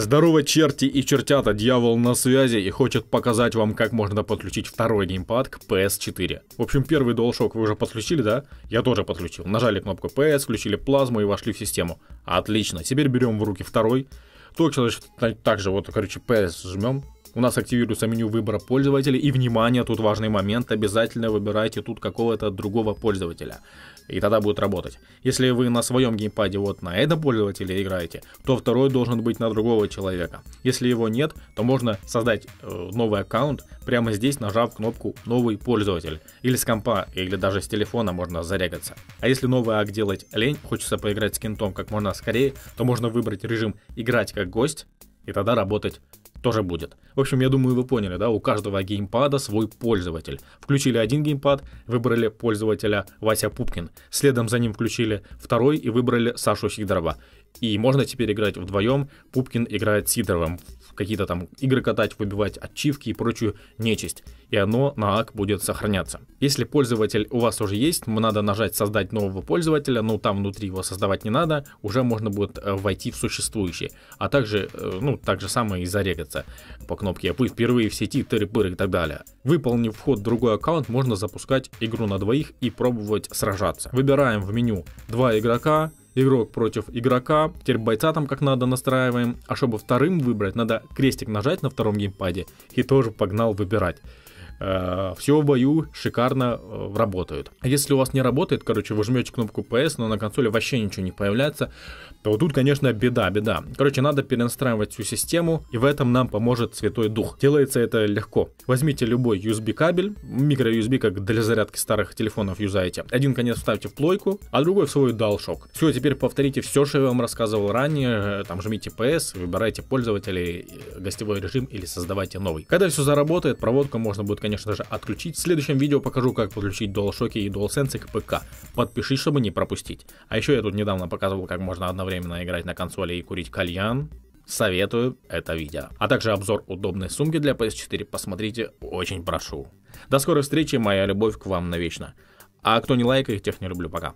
Здорово, черти и чертята, дьявол на связи и хочет показать вам, как можно подключить второй геймпад к PS4. В общем, первый DualShock вы уже подключили, да? Я тоже подключил. Нажали кнопку PS, включили плазму и вошли в систему. Отлично, теперь берем в руки второй. Точно так же, вот, короче, PS жмем, у нас активируется меню выбора пользователя. И, внимание, тут важный момент. Обязательно выбирайте тут какого-то другого пользователя. И тогда будет работать. Если вы на своем геймпаде вот на это пользователя играете, то второй должен быть на другого человека. Если его нет, то можно создать э, новый аккаунт прямо здесь, нажав кнопку «Новый пользователь». Или с компа, или даже с телефона можно зарегаться. А если новый ак делать лень, хочется поиграть с кентом как можно скорее, то можно выбрать режим «Играть как гость», и тогда работать тоже будет. В общем, я думаю, вы поняли, да, у каждого геймпада свой пользователь. Включили один геймпад, выбрали пользователя Вася Пупкин. Следом за ним включили второй и выбрали Сашу Сидорова. И можно теперь играть вдвоем, Пупкин играет Сидоровым, какие-то там игры катать, выбивать ачивки и прочую нечисть. И оно на АК будет сохраняться. Если пользователь у вас уже есть, надо нажать создать нового пользователя, но ну, там внутри его создавать не надо, уже можно будет э, войти в существующий. А также, э, ну, так же самое и зарегаться место по кнопке «Вы впервые в сети», тыры-пыры и так далее. Выполнив вход в другой аккаунт, можно запускать игру на двоих и пробовать сражаться. Выбираем в меню два игрока, игрок против игрока. Теперь бойца там как надо настраиваем. А чтобы вторым выбрать, надо крестик нажать на втором геймпаде и тоже погнал выбирать. Э, все в бою шикарно э, работают. Если у вас не работает, короче, вы жмете кнопку PS, но на консоли вообще ничего не появляется, то тут, конечно, беда, беда. Короче, надо перенастраивать всю систему, и в этом нам поможет Святой Дух. Делается это легко. Возьмите любой USB кабель, микро USB, как для зарядки старых телефонов юзаете. Один конец вставьте в плойку, а другой в свой DualShock. Все, теперь повторите все, что я вам рассказывал ранее, э, там жмите PS, выбирайте пользователей, гостевой режим или создавайте новый. Когда все заработает, проводку можно будет, конечно же, отключить. В следующем видео покажу, как подключить DualShock и DualSense к ПК. Подпишись, чтобы не пропустить. А еще я тут недавно показывал, как можно одновременно играть на консоли и курить кальян. Советую это видео. А также обзор удобной сумки для PS4 посмотрите, очень прошу. До скорой встречи, моя любовь к вам навечно. А кто не лайкает, тех не люблю, пока.